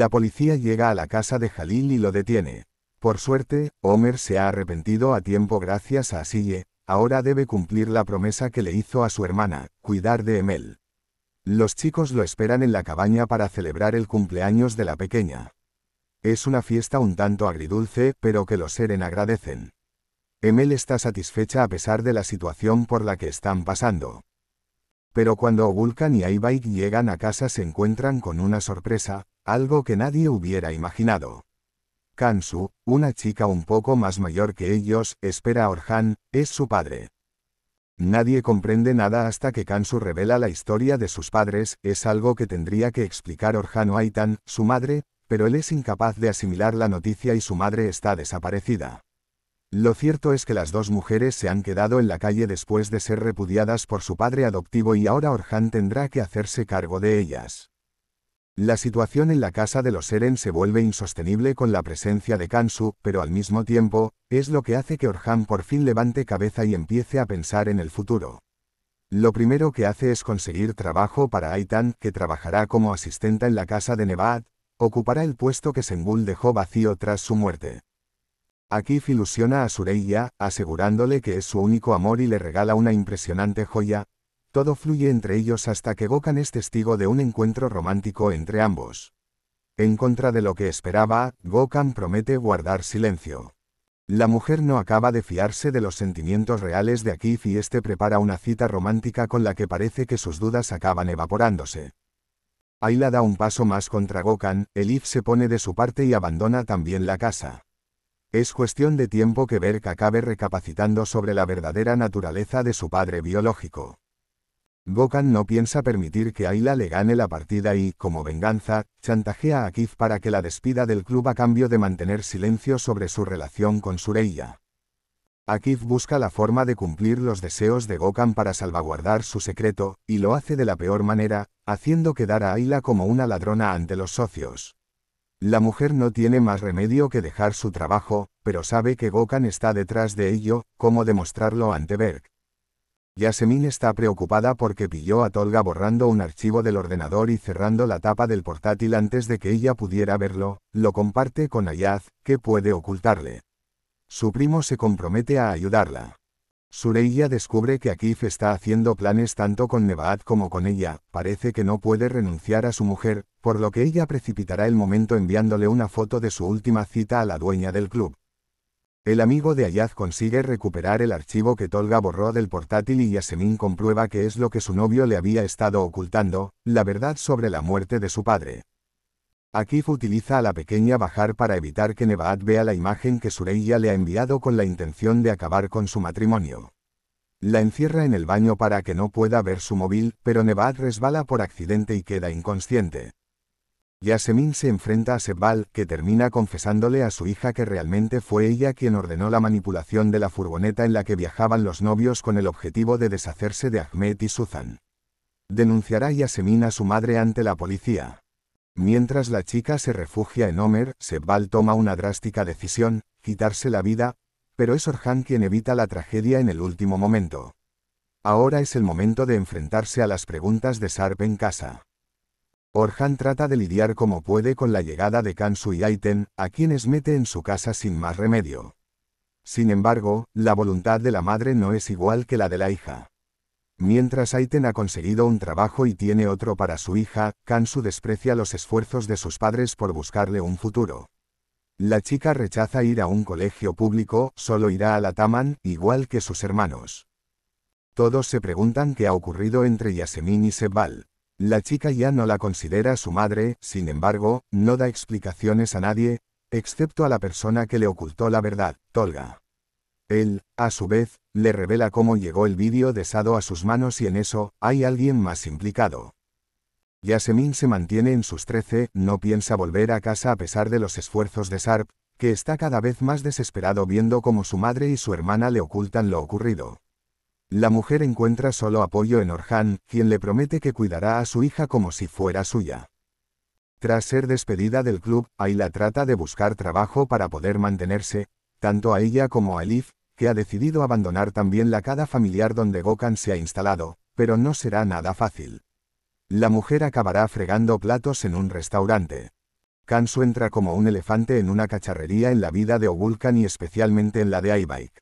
La policía llega a la casa de Jalil y lo detiene. Por suerte, Homer se ha arrepentido a tiempo gracias a Sille, ahora debe cumplir la promesa que le hizo a su hermana, cuidar de Emel. Los chicos lo esperan en la cabaña para celebrar el cumpleaños de la pequeña. Es una fiesta un tanto agridulce, pero que los Eren agradecen. Emel está satisfecha a pesar de la situación por la que están pasando. Pero cuando Vulcan y Aybike llegan a casa se encuentran con una sorpresa, algo que nadie hubiera imaginado. Kansu, una chica un poco más mayor que ellos, espera a Orhan, es su padre. Nadie comprende nada hasta que Kansu revela la historia de sus padres, es algo que tendría que explicar Orhan Aitan, su madre, pero él es incapaz de asimilar la noticia y su madre está desaparecida. Lo cierto es que las dos mujeres se han quedado en la calle después de ser repudiadas por su padre adoptivo y ahora Orhan tendrá que hacerse cargo de ellas. La situación en la casa de los Eren se vuelve insostenible con la presencia de Kansu, pero al mismo tiempo, es lo que hace que Orhan por fin levante cabeza y empiece a pensar en el futuro. Lo primero que hace es conseguir trabajo para Aitan, que trabajará como asistenta en la casa de Nevad, ocupará el puesto que Sengul dejó vacío tras su muerte. Aquí ilusiona a Sureya, asegurándole que es su único amor y le regala una impresionante joya, todo fluye entre ellos hasta que Gokan es testigo de un encuentro romántico entre ambos. En contra de lo que esperaba, Gokan promete guardar silencio. La mujer no acaba de fiarse de los sentimientos reales de Akif y este prepara una cita romántica con la que parece que sus dudas acaban evaporándose. Ayla da un paso más contra Gokan, Elif se pone de su parte y abandona también la casa. Es cuestión de tiempo que Berk acabe recapacitando sobre la verdadera naturaleza de su padre biológico. Gokan no piensa permitir que Ayla le gane la partida y, como venganza, chantajea a Akif para que la despida del club a cambio de mantener silencio sobre su relación con Sureya. Akif busca la forma de cumplir los deseos de Gokan para salvaguardar su secreto, y lo hace de la peor manera, haciendo quedar a Ayla como una ladrona ante los socios. La mujer no tiene más remedio que dejar su trabajo, pero sabe que Gokan está detrás de ello, como demostrarlo ante Berg. Yasemin está preocupada porque pilló a Tolga borrando un archivo del ordenador y cerrando la tapa del portátil antes de que ella pudiera verlo, lo comparte con Ayaz, que puede ocultarle. Su primo se compromete a ayudarla. Sureya descubre que Akif está haciendo planes tanto con Nebaat como con ella, parece que no puede renunciar a su mujer, por lo que ella precipitará el momento enviándole una foto de su última cita a la dueña del club. El amigo de Ayaz consigue recuperar el archivo que Tolga borró del portátil y Yasemin comprueba que es lo que su novio le había estado ocultando, la verdad sobre la muerte de su padre. Akif utiliza a la pequeña Bajar para evitar que Nebaat vea la imagen que Sureya le ha enviado con la intención de acabar con su matrimonio. La encierra en el baño para que no pueda ver su móvil, pero Nebaat resbala por accidente y queda inconsciente. Yasemin se enfrenta a Sebal, que termina confesándole a su hija que realmente fue ella quien ordenó la manipulación de la furgoneta en la que viajaban los novios con el objetivo de deshacerse de Ahmed y Suzan. Denunciará Yasemin a su madre ante la policía. Mientras la chica se refugia en Homer, Sebal toma una drástica decisión, quitarse la vida, pero es Orhan quien evita la tragedia en el último momento. Ahora es el momento de enfrentarse a las preguntas de Sarp en casa. Orhan trata de lidiar como puede con la llegada de Kansu y Aiten, a quienes mete en su casa sin más remedio. Sin embargo, la voluntad de la madre no es igual que la de la hija. Mientras Aiten ha conseguido un trabajo y tiene otro para su hija, Kansu desprecia los esfuerzos de sus padres por buscarle un futuro. La chica rechaza ir a un colegio público, solo irá a la Taman, igual que sus hermanos. Todos se preguntan qué ha ocurrido entre Yasemin y Sebal. La chica ya no la considera su madre, sin embargo, no da explicaciones a nadie, excepto a la persona que le ocultó la verdad, Tolga. Él, a su vez, le revela cómo llegó el vídeo de Sado a sus manos y en eso, hay alguien más implicado. Yasemin se mantiene en sus 13, no piensa volver a casa a pesar de los esfuerzos de Sarp, que está cada vez más desesperado viendo cómo su madre y su hermana le ocultan lo ocurrido. La mujer encuentra solo apoyo en Orhan, quien le promete que cuidará a su hija como si fuera suya. Tras ser despedida del club, Ayla trata de buscar trabajo para poder mantenerse, tanto a ella como a Elif, que ha decidido abandonar también la casa familiar donde Gokan se ha instalado, pero no será nada fácil. La mujer acabará fregando platos en un restaurante. Kansu entra como un elefante en una cacharrería en la vida de Ogulkan y especialmente en la de Ibike.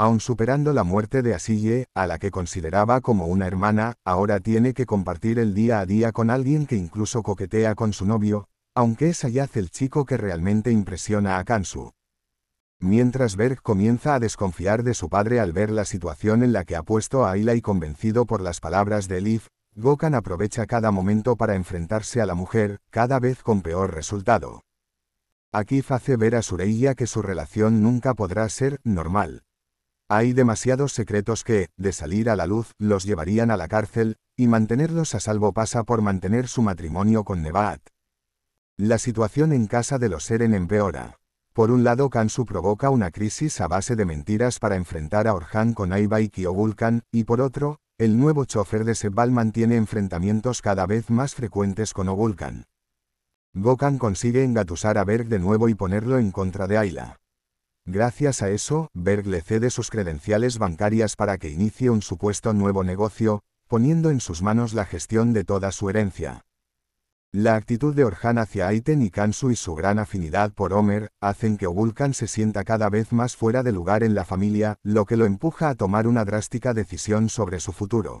Aun superando la muerte de Asille, a la que consideraba como una hermana, ahora tiene que compartir el día a día con alguien que incluso coquetea con su novio, aunque es Ayaz el chico que realmente impresiona a Kansu. Mientras Berg comienza a desconfiar de su padre al ver la situación en la que ha puesto a Ayla y convencido por las palabras de Elif, Gokan aprovecha cada momento para enfrentarse a la mujer, cada vez con peor resultado. Aquí hace ver a Sureiya que su relación nunca podrá ser normal. Hay demasiados secretos que, de salir a la luz, los llevarían a la cárcel, y mantenerlos a salvo pasa por mantener su matrimonio con Nevat. La situación en casa de los Seren empeora. Por un lado Kansu provoca una crisis a base de mentiras para enfrentar a Orhan con Aiba y Ogulkan, y por otro, el nuevo chofer de Sebal mantiene enfrentamientos cada vez más frecuentes con Ogulkan. Gokan consigue engatusar a Berg de nuevo y ponerlo en contra de Ayla. Gracias a eso, Berg le cede sus credenciales bancarias para que inicie un supuesto nuevo negocio, poniendo en sus manos la gestión de toda su herencia. La actitud de Orhan hacia Aiten y Kansu y su gran afinidad por Homer, hacen que Vulcan se sienta cada vez más fuera de lugar en la familia, lo que lo empuja a tomar una drástica decisión sobre su futuro.